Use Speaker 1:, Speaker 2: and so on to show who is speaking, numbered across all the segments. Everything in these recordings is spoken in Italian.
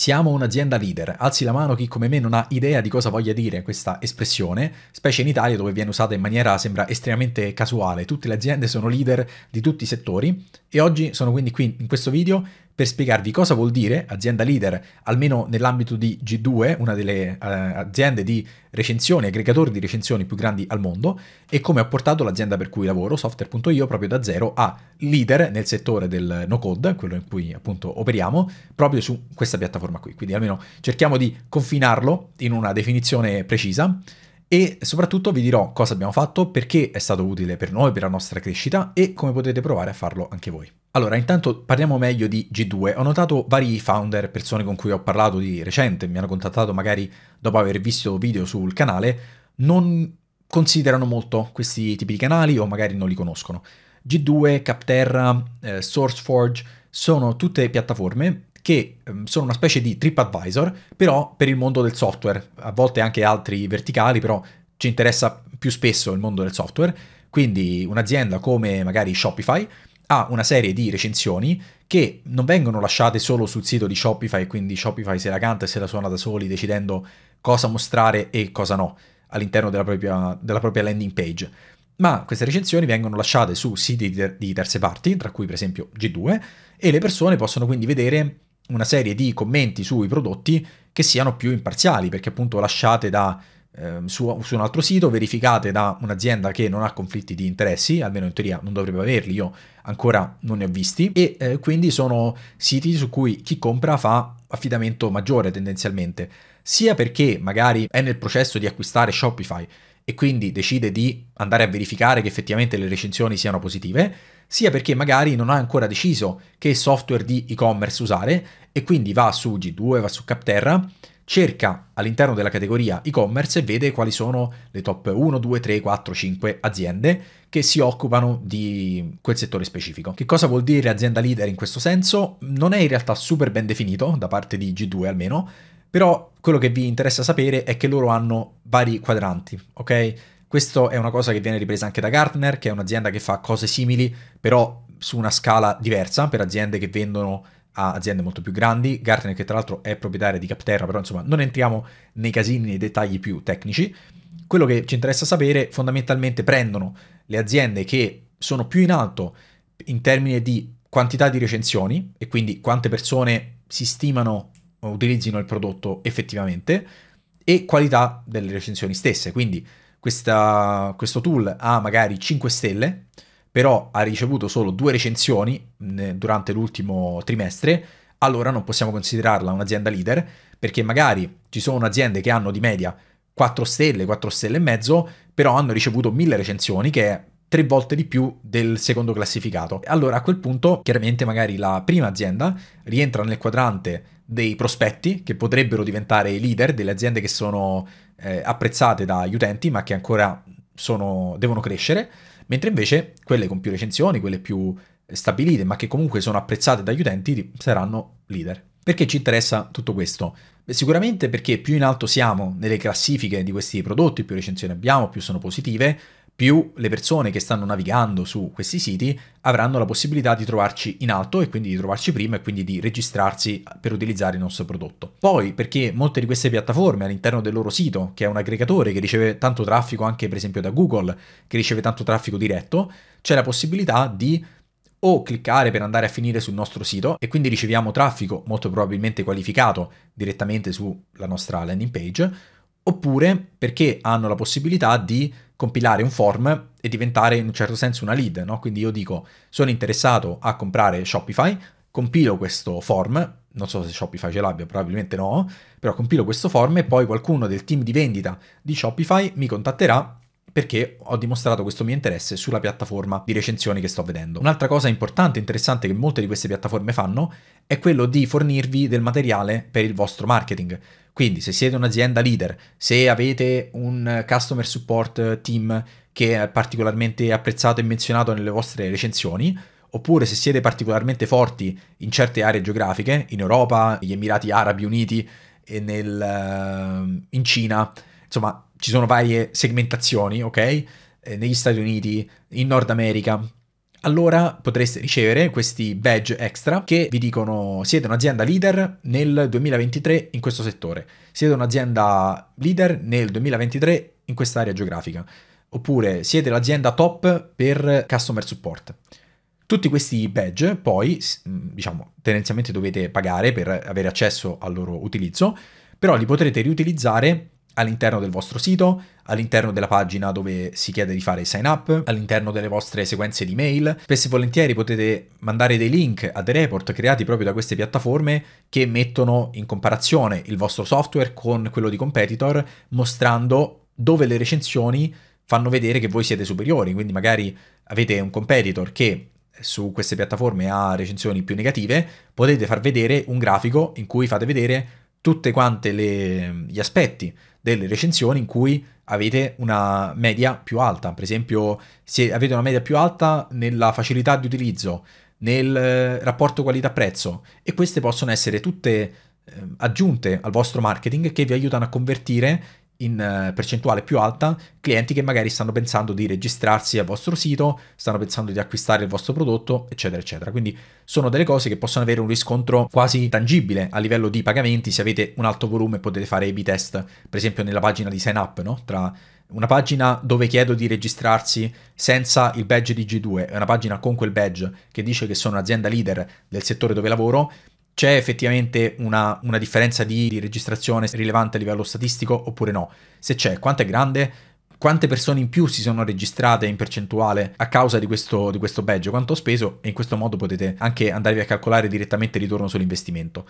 Speaker 1: Siamo un'azienda leader. Alzi la mano chi come me non ha idea di cosa voglia dire questa espressione, specie in Italia dove viene usata in maniera sembra estremamente casuale. Tutte le aziende sono leader di tutti i settori e oggi sono quindi qui in questo video per spiegarvi cosa vuol dire azienda leader, almeno nell'ambito di G2, una delle eh, aziende di recensioni, aggregatori di recensioni più grandi al mondo, e come ha portato l'azienda per cui lavoro, software.io, proprio da zero a leader nel settore del no code, quello in cui appunto operiamo, proprio su questa piattaforma qui. Quindi almeno cerchiamo di confinarlo in una definizione precisa e soprattutto vi dirò cosa abbiamo fatto, perché è stato utile per noi, per la nostra crescita e come potete provare a farlo anche voi. Allora, intanto parliamo meglio di G2. Ho notato vari founder, persone con cui ho parlato di recente, mi hanno contattato magari dopo aver visto video sul canale, non considerano molto questi tipi di canali o magari non li conoscono. G2, Capterra, eh, SourceForge sono tutte piattaforme che ehm, sono una specie di TripAdvisor, però per il mondo del software, a volte anche altri verticali, però ci interessa più spesso il mondo del software. Quindi un'azienda come magari Shopify ha una serie di recensioni che non vengono lasciate solo sul sito di Shopify, quindi Shopify se la canta e se la suona da soli decidendo cosa mostrare e cosa no all'interno della propria, della propria landing page. Ma queste recensioni vengono lasciate su siti di terze parti, tra cui per esempio G2, e le persone possono quindi vedere una serie di commenti sui prodotti che siano più imparziali, perché appunto lasciate da Ehm, su, su, un altro sito, verificate da un'azienda che non ha conflitti di interessi, almeno in teoria non dovrebbe averli, io ancora non ne ho visti, e eh, quindi sono siti su cui chi compra fa affidamento maggiore tendenzialmente, sia perché magari è nel processo di acquistare Shopify e quindi decide di andare a verificare che effettivamente le recensioni siano positive, sia perché magari non ha ancora deciso che software di e-commerce usare e quindi va su G2, va su Capterra cerca all'interno della categoria e-commerce e vede quali sono le top 1, 2, 3, 4, 5 aziende che si occupano di quel settore specifico. Che cosa vuol dire azienda leader in questo senso? Non è in realtà super ben definito, da parte di G2 almeno, però quello che vi interessa sapere è che loro hanno vari quadranti, ok? Questa è una cosa che viene ripresa anche da Gartner, che è un'azienda che fa cose simili, però su una scala diversa, per aziende che vendono a aziende molto più grandi, Gartner che tra l'altro è proprietaria di Capterra, però insomma non entriamo nei casini, nei dettagli più tecnici. Quello che ci interessa sapere fondamentalmente prendono le aziende che sono più in alto in termini di quantità di recensioni e quindi quante persone si stimano utilizzino il prodotto effettivamente e qualità delle recensioni stesse. Quindi questa, questo tool ha magari 5 stelle, però ha ricevuto solo due recensioni durante l'ultimo trimestre, allora non possiamo considerarla un'azienda leader, perché magari ci sono aziende che hanno di media 4 stelle, 4 stelle e mezzo, però hanno ricevuto 1000 recensioni, che è tre volte di più del secondo classificato. Allora a quel punto chiaramente magari la prima azienda rientra nel quadrante dei prospetti che potrebbero diventare leader delle aziende che sono eh, apprezzate dagli utenti ma che ancora sono, devono crescere mentre invece quelle con più recensioni, quelle più eh, stabilite, ma che comunque sono apprezzate dagli utenti, saranno leader. Perché ci interessa tutto questo? Beh, sicuramente perché più in alto siamo nelle classifiche di questi prodotti, più recensioni abbiamo, più sono positive, più le persone che stanno navigando su questi siti avranno la possibilità di trovarci in alto e quindi di trovarci prima e quindi di registrarsi per utilizzare il nostro prodotto. Poi perché molte di queste piattaforme all'interno del loro sito, che è un aggregatore che riceve tanto traffico anche per esempio da Google, che riceve tanto traffico diretto, c'è la possibilità di o cliccare per andare a finire sul nostro sito e quindi riceviamo traffico molto probabilmente qualificato direttamente sulla nostra landing page oppure perché hanno la possibilità di compilare un form e diventare in un certo senso una lead, no? Quindi io dico sono interessato a comprare Shopify, compilo questo form, non so se Shopify ce l'abbia, probabilmente no, però compilo questo form e poi qualcuno del team di vendita di Shopify mi contatterà perché ho dimostrato questo mio interesse sulla piattaforma di recensioni che sto vedendo. Un'altra cosa importante e interessante che molte di queste piattaforme fanno è quello di fornirvi del materiale per il vostro marketing. Quindi se siete un'azienda leader, se avete un customer support team che è particolarmente apprezzato e menzionato nelle vostre recensioni, oppure se siete particolarmente forti in certe aree geografiche, in Europa, negli Emirati Arabi Uniti, nel, ehm, in Cina, insomma ci sono varie segmentazioni, ok? Eh, negli Stati Uniti, in Nord America. Allora potreste ricevere questi badge extra che vi dicono siete un'azienda leader nel 2023 in questo settore, siete un'azienda leader nel 2023 in quest'area geografica, oppure siete l'azienda top per customer support. Tutti questi badge poi, diciamo, tendenzialmente dovete pagare per avere accesso al loro utilizzo, però li potrete riutilizzare all'interno del vostro sito, all'interno della pagina dove si chiede di fare sign up, all'interno delle vostre sequenze di mail. Spesso e volentieri potete mandare dei link a dei report creati proprio da queste piattaforme che mettono in comparazione il vostro software con quello di competitor, mostrando dove le recensioni fanno vedere che voi siete superiori, quindi magari avete un competitor che su queste piattaforme ha recensioni più negative, potete far vedere un grafico in cui fate vedere tutti quanti gli aspetti delle recensioni in cui avete una media più alta, per esempio se avete una media più alta nella facilità di utilizzo, nel eh, rapporto qualità-prezzo e queste possono essere tutte ehm, aggiunte al vostro marketing che vi aiutano a convertire in eh, percentuale più alta clienti che magari stanno pensando di registrarsi al vostro sito, stanno pensando di acquistare il vostro prodotto, eccetera, eccetera. Quindi sono delle cose che possono avere un riscontro quasi tangibile a livello di pagamenti. Se avete un alto volume potete fare i b test, per esempio nella pagina di sign up, no? Tra una pagina dove chiedo di registrarsi senza il badge di G2 e una pagina con quel badge che dice che sono un'azienda leader del settore dove lavoro, c'è effettivamente una, una differenza di, di registrazione rilevante a livello statistico oppure no? Se c'è, quanto è grande? quante persone in più si sono registrate in percentuale a causa di questo, di questo badge, quanto ho speso e in questo modo potete anche andarvi a calcolare direttamente il ritorno sull'investimento.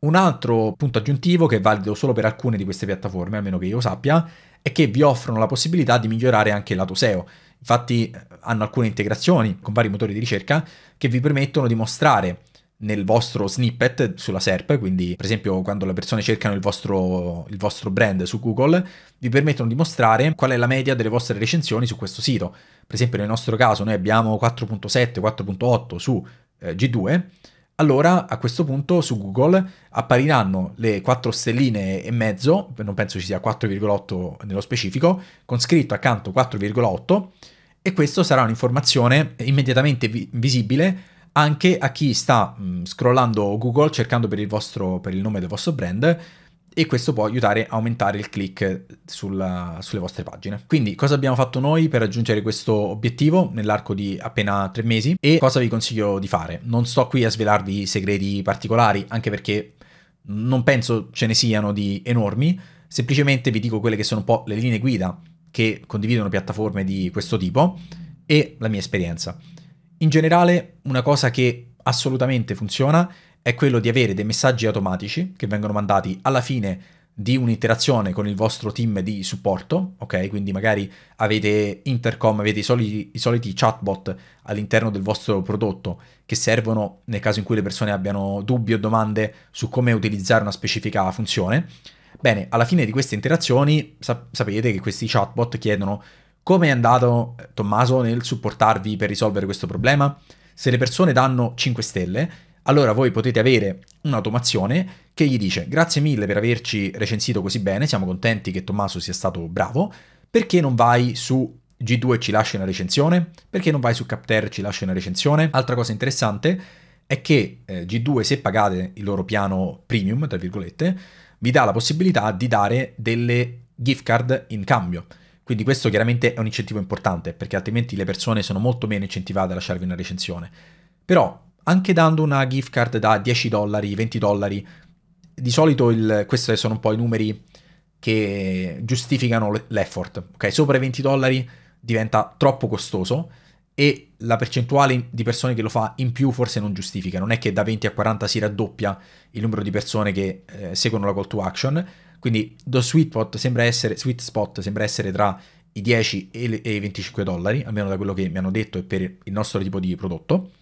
Speaker 1: Un altro punto aggiuntivo che è valido solo per alcune di queste piattaforme, almeno che io sappia, è che vi offrono la possibilità di migliorare anche il lato SEO. Infatti eh, hanno alcune integrazioni con vari motori di ricerca che vi permettono di mostrare nel vostro snippet sulla SERP, quindi per esempio quando le persone cercano il vostro, il vostro brand su Google, vi permettono di mostrare qual è la media delle vostre recensioni su questo sito. Per esempio nel nostro caso noi abbiamo 4.7, 4.8 su eh, G2, allora a questo punto su Google appariranno le 4 stelline e mezzo, non penso ci sia 4,8 nello specifico, con scritto accanto 4,8 e questo sarà un'informazione immediatamente vi- visibile anche a chi sta mh, mm, scrollando Google cercando per il, vostro, per il nome del vostro brand e questo può aiutare a aumentare il click sulla, sulle vostre pagine. Quindi cosa abbiamo fatto noi per raggiungere questo obiettivo nell'arco di appena tre mesi e cosa vi consiglio di fare? Non sto qui a svelarvi segreti particolari anche perché non penso ce ne siano di enormi, semplicemente vi dico quelle che sono un po' le linee guida che condividono piattaforme di questo tipo e la mia esperienza. In generale, una cosa che assolutamente funziona è quello di avere dei messaggi automatici che vengono mandati alla fine di un'interazione con il vostro team di supporto, ok? Quindi magari avete intercom, avete i soliti, i soliti chatbot all'interno del vostro prodotto che servono nel caso in cui le persone abbiano dubbi o domande su come utilizzare una specifica funzione. Bene, alla fine di queste interazioni sap- sapete che questi chatbot chiedono come è andato Tommaso nel supportarvi per risolvere questo problema? Se le persone danno 5 stelle, allora voi potete avere un'automazione che gli dice grazie mille per averci recensito così bene, siamo contenti che Tommaso sia stato bravo, perché non vai su G2 e ci lasci una recensione? Perché non vai su Capter e ci lasci una recensione? Altra cosa interessante è che eh, G2 se pagate il loro piano premium, tra virgolette, vi dà la possibilità di dare delle gift card in cambio. Quindi questo chiaramente è un incentivo importante perché altrimenti le persone sono molto meno incentivate a lasciarvi una recensione. Però anche dando una gift card da 10 dollari, 20 dollari, di solito il, questi sono un po' i numeri che giustificano l'effort. Ok, sopra i 20 dollari diventa troppo costoso e la percentuale di persone che lo fa in più forse non giustifica. Non è che da 20 a 40 si raddoppia il numero di persone che eh, seguono la call to action, quindi lo sweet spot sembra essere, sweet spot sembra essere tra i 10 e, i 25 dollari, almeno da quello che mi hanno detto e per il nostro tipo di prodotto.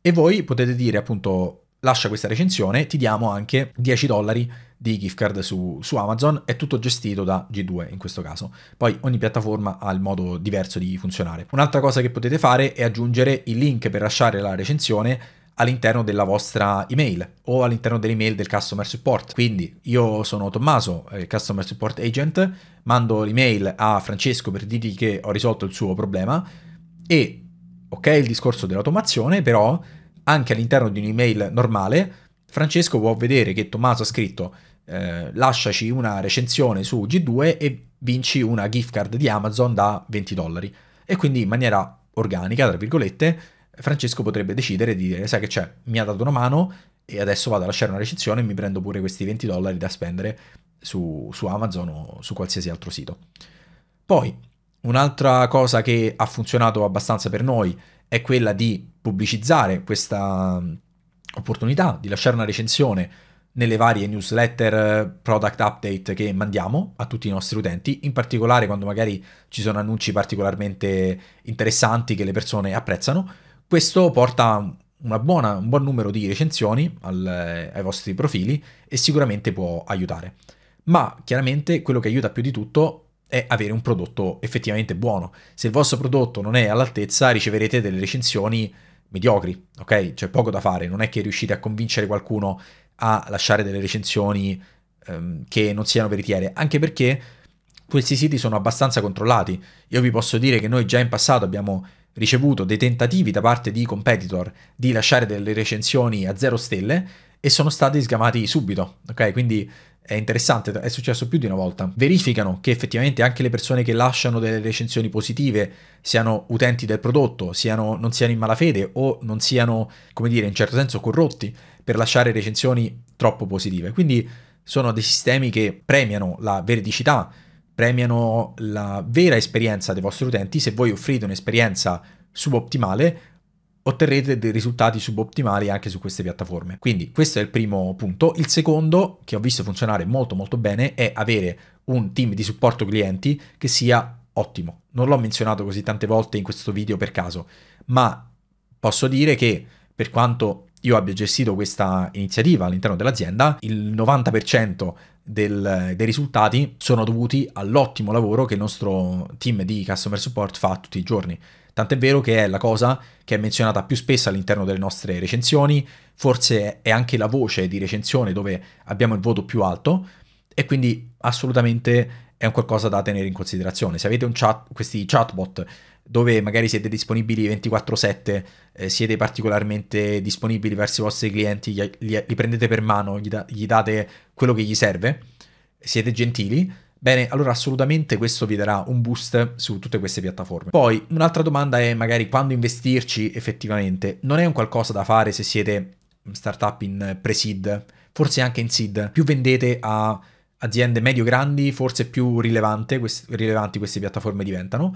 Speaker 1: E voi potete dire appunto lascia questa recensione, ti diamo anche 10 dollari di gift card su, su, Amazon, è tutto gestito da G2 in questo caso. Poi ogni piattaforma ha il modo diverso di funzionare. Un'altra cosa che potete fare è aggiungere il link per lasciare la recensione all'interno della vostra email o all'interno dell'email del customer support. Quindi io sono Tommaso, il eh, customer support agent, mando l'email a Francesco per dirgli che ho risolto il suo problema e ok il discorso dell'automazione, però anche all'interno di un'email normale Francesco può vedere che Tommaso ha scritto eh, lasciaci una recensione su G2 e vinci una gift card di Amazon da 20 dollari e quindi in maniera organica, tra virgolette, Francesco potrebbe decidere di dire, sai che c'è, mi ha dato una mano e adesso vado a lasciare una recensione e mi prendo pure questi 20 dollari da spendere su, su Amazon o su qualsiasi altro sito. Poi, un'altra cosa che ha funzionato abbastanza per noi è quella di pubblicizzare questa mm, opportunità, di lasciare una recensione nelle varie newsletter, product update che mandiamo a tutti i nostri utenti, in particolare quando magari ci sono annunci particolarmente interessanti che le persone apprezzano questo porta buona, un buon numero di recensioni al, ai vostri profili e sicuramente può aiutare. Ma chiaramente quello che aiuta più di tutto è avere un prodotto effettivamente buono. Se il vostro prodotto non è all'altezza, riceverete delle recensioni mediocri, ok? C'è poco da fare, non è che riuscite a convincere qualcuno a lasciare delle recensioni ehm, che non siano veritiere, anche perché questi siti sono abbastanza controllati. Io vi posso dire che noi già in passato abbiamo ricevuto dei tentativi da parte di competitor di lasciare delle recensioni a zero stelle e sono stati sgamati subito, ok? Quindi è interessante, è successo più di una volta. Verificano che effettivamente anche le persone che lasciano delle recensioni positive siano utenti del prodotto, siano, non siano in malafede o non siano, come dire, in certo senso corrotti per lasciare recensioni troppo positive. Quindi sono dei sistemi che premiano la veridicità premiano la vera esperienza dei vostri utenti. Se voi offrite un'esperienza subottimale, otterrete dei risultati subottimali anche su queste piattaforme. Quindi questo è il primo punto. Il secondo, che ho visto funzionare molto molto bene, è avere un team di supporto clienti che sia ottimo. Non l'ho menzionato così tante volte in questo video per caso, ma posso dire che per quanto io abbia gestito questa iniziativa all'interno dell'azienda, il 90% del, dei risultati sono dovuti all'ottimo lavoro che il nostro team di customer support fa tutti i giorni. Tant'è vero che è la cosa che è menzionata più spesso all'interno delle nostre recensioni, forse è anche la voce di recensione dove abbiamo il voto più alto e quindi assolutamente è un qualcosa da tenere in considerazione. Se avete chat, questi chatbot dove magari siete disponibili 24/7, eh, siete particolarmente disponibili verso i vostri clienti, gli, gli, li prendete per mano, gli, da, gli date quello che gli serve, siete gentili, Bene, allora assolutamente questo vi darà un boost su tutte queste piattaforme. Poi un'altra domanda è magari quando investirci effettivamente. Non è un qualcosa da fare se siete startup in pre-seed, forse anche in seed. Più vendete a aziende medio-grandi, forse più quest- rilevanti queste piattaforme diventano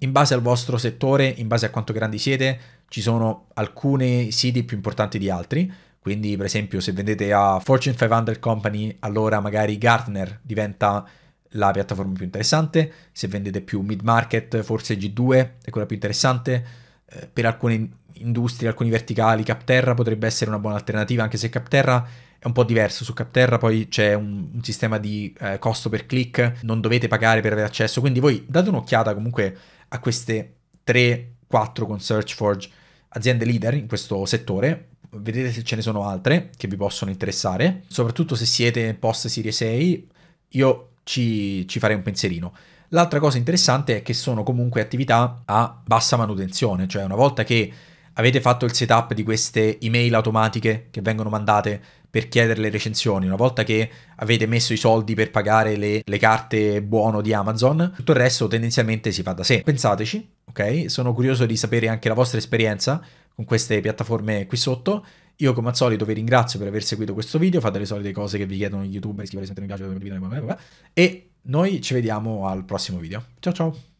Speaker 1: in base al vostro settore, in base a quanto grandi siete, ci sono alcuni siti più importanti di altri. Quindi, per esempio, se vendete a Fortune 500 Company, allora magari Gartner diventa la piattaforma più interessante. Se vendete più mid-market, forse G2 è quella più interessante. Eh, per alcune industrie, alcuni verticali, Capterra potrebbe essere una buona alternativa, anche se Capterra un po' diverso. Su Capterra poi c'è un, un sistema di eh, costo per click, non dovete pagare per avere accesso, quindi voi date un'occhiata comunque a queste 3-4 con SearchForge aziende leader in questo settore. Vedete se ce ne sono altre che vi possono interessare, soprattutto se siete post Serie 6, io ci, ci farei un pensierino. L'altra cosa interessante è che sono comunque attività a bassa manutenzione, cioè una volta che avete fatto il setup di queste email automatiche che vengono mandate per chiedere le recensioni. Una volta che avete messo i soldi per pagare le, le carte buono di Amazon, tutto il resto tendenzialmente si fa da sé. Pensateci, ok? Sono curioso di sapere anche la vostra esperienza con queste piattaforme qui sotto. Io come al solito vi ringrazio per aver seguito questo video, fate le solite cose che vi chiedono youtuber, iscrivetevi, mettete mi piace, e noi ci vediamo al prossimo video. Ciao ciao!